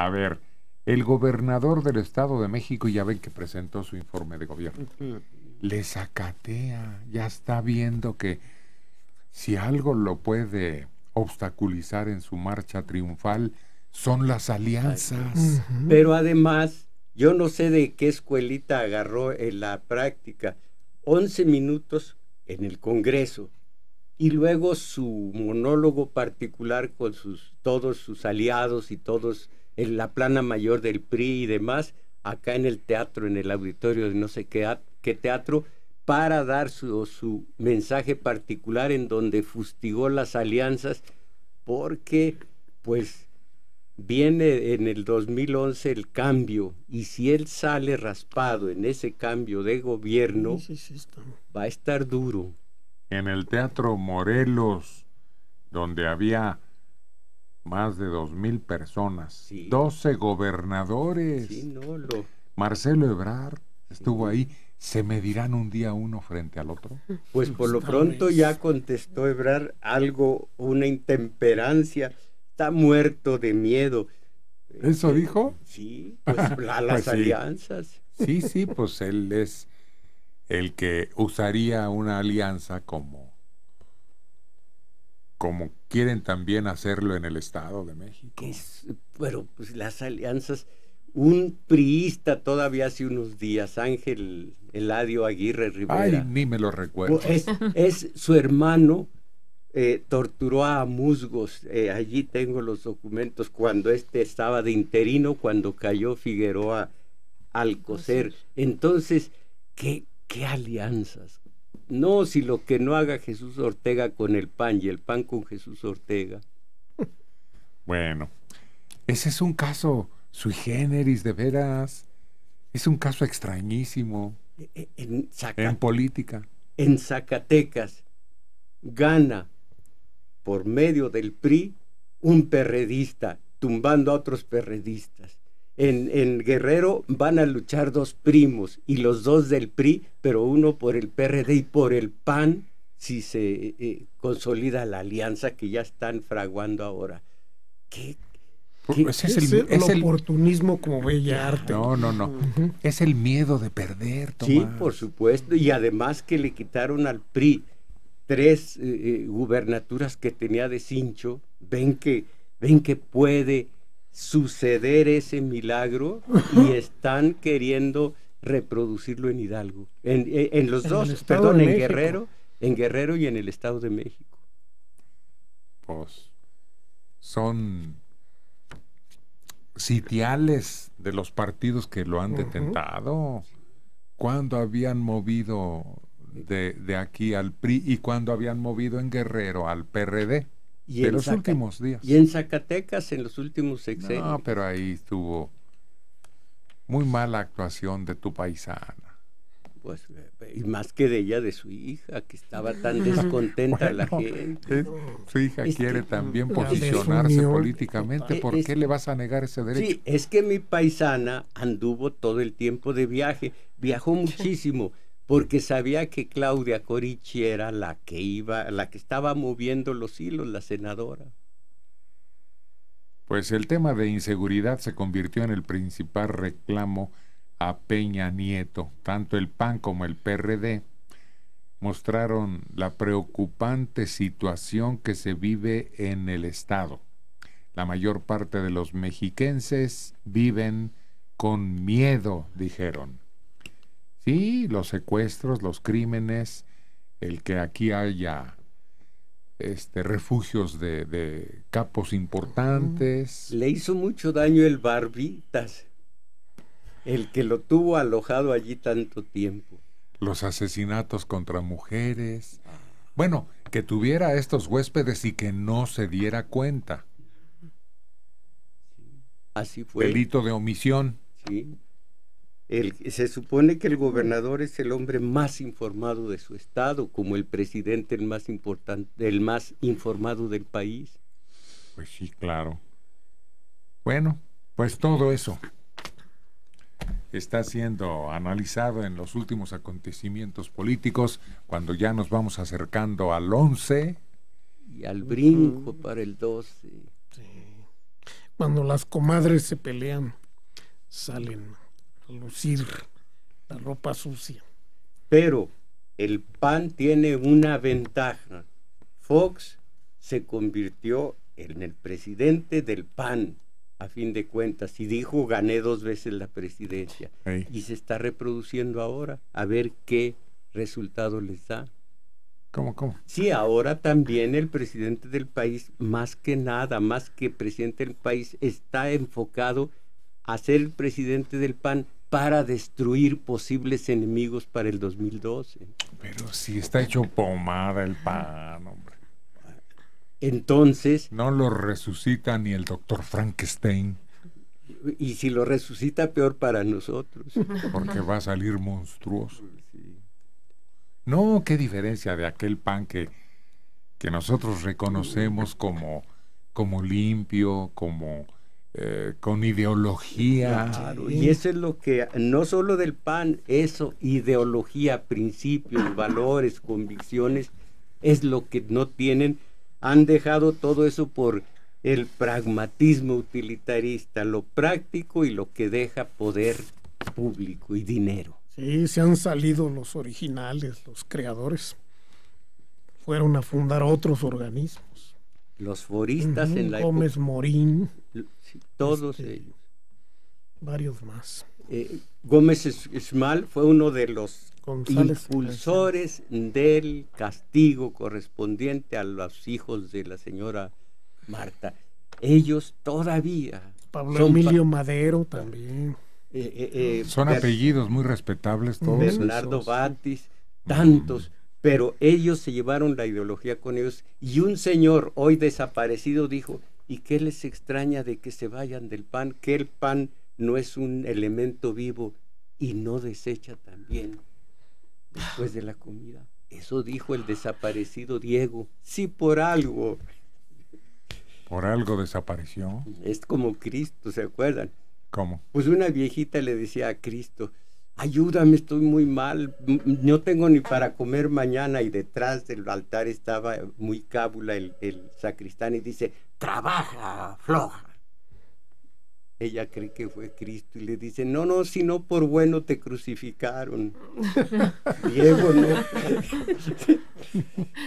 A ver, el gobernador del Estado de México, ya ven que presentó su informe de gobierno, le sacatea, ya está viendo que si algo lo puede obstaculizar en su marcha triunfal, son las alianzas. Pero además, yo no sé de qué escuelita agarró en la práctica 11 minutos en el Congreso y luego su monólogo particular con sus, todos sus aliados y todos en la plana mayor del PRI y demás, acá en el teatro, en el auditorio de no sé qué, qué teatro, para dar su, su mensaje particular en donde fustigó las alianzas, porque pues viene en el 2011 el cambio y si él sale raspado en ese cambio de gobierno, va a estar duro. En el Teatro Morelos, donde había más de dos mil personas. doce 12 gobernadores. Marcelo Ebrard estuvo ahí. ¿Se medirán un día uno frente al otro? Pues por lo pronto ya contestó Ebrard algo, una intemperancia. Está muerto de miedo. ¿Eso eh, dijo? Sí, pues las pues alianzas. sí, sí, pues él es el que usaría una alianza como como quieren también hacerlo en el Estado de México. Bueno, pero pues las alianzas, un priista todavía hace unos días, Ángel Eladio Aguirre Rivera. Ay, ni me lo recuerdo. Pues, es, su hermano, eh, torturó a musgos, eh, allí tengo los documentos, cuando este estaba de interino, cuando cayó Figueroa al coser. Entonces, ¿qué, qué alianzas? no, si lo que no haga Jesús Ortega con el pan y el pan con Jesús Ortega. Bueno, ese es un caso sui generis, de veras. Es un caso extrañísimo. E, e, en, política. En Zacatecas gana por medio del PRI un perredista, tumbando a otros perredistas en, Guerrero van a luchar dos primos y los dos del PRI, pero uno por el PRD y por el PAN si se eh, eh, consolida la alianza que ya están fraguando ahora. ¿Qué, pues es, el, oportunismo como bella arte. No, no, no. Es el miedo de perder. Tomás. Sí, por supuesto. Y además que le quitaron al PRI tres eh, gubernaturas que tenía de cincho. Ven que, ven que puede suceder ese milagro y están queriendo reproducirlo en Hidalgo, en, los dos, perdón, en Guerrero, en Guerrero y en el Estado de México. Pues son sitiales de los partidos que lo han detentado. Cuando habían movido de, de, aquí al PRI y cuando habían movido en Guerrero al PRD. Y los últimos días. Y en Zacatecas, en los últimos sexenios. No, pero ahí estuvo muy mala actuación de tu paisana pues eh, y más que de ella de su hija que estaba tan descontenta la gente su hija quiere también posicionarse políticamente ¿por qué le vas a negar ese derecho? Sí, es que mi paisana anduvo todo el tiempo de viaje viajó muchísimo porque sabía que Claudia Corichi era la que iba, la que estaba moviendo los hilos, la senadora. Pues el tema de inseguridad se convirtió en el principal reclamo a Peña Nieto. Tanto el PAN como el PRD mostraron la preocupante situación que se vive en el Estado. La mayor parte de los mexiquenses viven con miedo, dijeron. Sí, los secuestros, los crímenes, el que aquí haya este, refugios de, de capos importantes. Le hizo mucho daño el Barbitas, el que lo tuvo alojado allí tanto tiempo. Los asesinatos contra mujeres. Bueno, que tuviera a estos huéspedes y que no se diera cuenta. Así fue. Delito de omisión. Sí se supone que el gobernador es el hombre más informado de su estado, como el presidente el más importante, el más informado del país. Pues sí, claro. Bueno, pues todo eso está siendo analizado en los últimos acontecimientos políticos, cuando ya nos vamos acercando al 11. Y al brinco para el 12. Sí. Cuando las comadres se pelean, salen lucir la ropa sucia. Pero el PAN tiene una ventaja. Fox se convirtió en el presidente del PAN, a fin de cuentas, y dijo gané dos veces la presidencia. Y se está reproduciendo ahora, a ver qué resultado les da. ¿Cómo, cómo? Sí, ahora también el presidente del país, más que nada, más que presidente del país, está enfocado a ser el presidente del PAN para destruir posibles enemigos para el 2012. Pero si está hecho pomada el pan, hombre. Entonces... No lo resucita ni el doctor Frankenstein. Y si lo resucita, peor para nosotros. Porque va a salir monstruoso. No, qué diferencia de aquel pan que, que nosotros reconocemos como, como limpio, como eh, con ideología. y eso es lo que, no solo del PAN, eso, ideología, principios, valores, convicciones, es lo que no tienen. Han dejado todo eso por el pragmatismo utilitarista, lo práctico y lo que deja poder público y dinero. Sí, se han salido los originales, los creadores. Fueron a fundar otros organismos los foristas en la Gómez Morín. Todos este, ellos. Varios más. Eh, Gómez Esmal fue uno de los impulsores del castigo correspondiente a los hijos de la señora Marta. Ellos todavía. Pablo Emilio Madero también. Eh, eh, son apellidos muy respetables todos. Bernardo Batis, mm. tantos pero ellos se llevaron la ideología con ellos y un señor hoy desaparecido dijo, ¿y qué les extraña de que se vayan del pan? Que el pan no es un elemento vivo y no desecha también después de la comida. Eso dijo el desaparecido Diego. Sí, por algo. Por algo desapareció. Es como Cristo, ¿se acuerdan? ¿Cómo? Pues una viejita le decía a Cristo, ayúdame, estoy muy mal, no tengo ni para comer mañana. Y detrás del altar estaba muy cábula el, sacristán y dice, trabaja, floja. Ella cree que fue Cristo y le dice, no, no, sino por bueno te crucificaron. Diego, no.